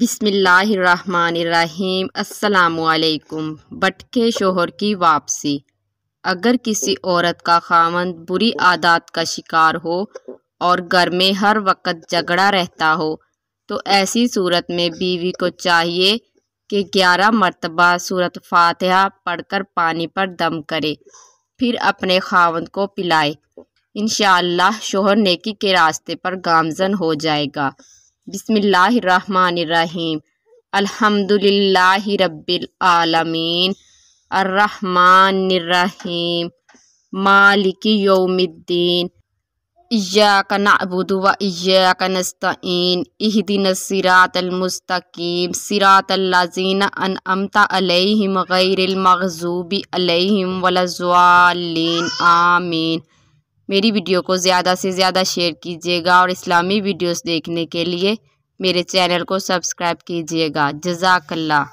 बिसमीम् अल्लाम बटके शोहर की वापसी अगर किसी औरत का खामन बुरी आदत का शिकार हो और घर में हर वक्त झगड़ा रहता हो तो ऐसी सूरत में बीवी को चाहिए कि ग्यारह मरतबा सूरत फातहा पढ़कर पानी पर दम करे फिर अपने खावंद को पिलाए इन शोहर नेकी के रास्ते पर गामजन हो जाएगा बिसमीम अल्हम्दुलिल्लाह रब्बिल आलमीन अर्रहमानिर्रहीम मालिकी यौमिद्दीन इयाक नबुद व इहदिन सिरातलमस्तकीम सिरातल्लाजीन अन अमता अलैहिम गैरमगजूबी आमीन मेरी वीडियो को ज़्यादा से ज़्यादा शेयर कीजिएगा और इस्लामी वीडियोस देखने के लिए मेरे चैनल को सब्सक्राइब कीजिएगा जजाकल्ला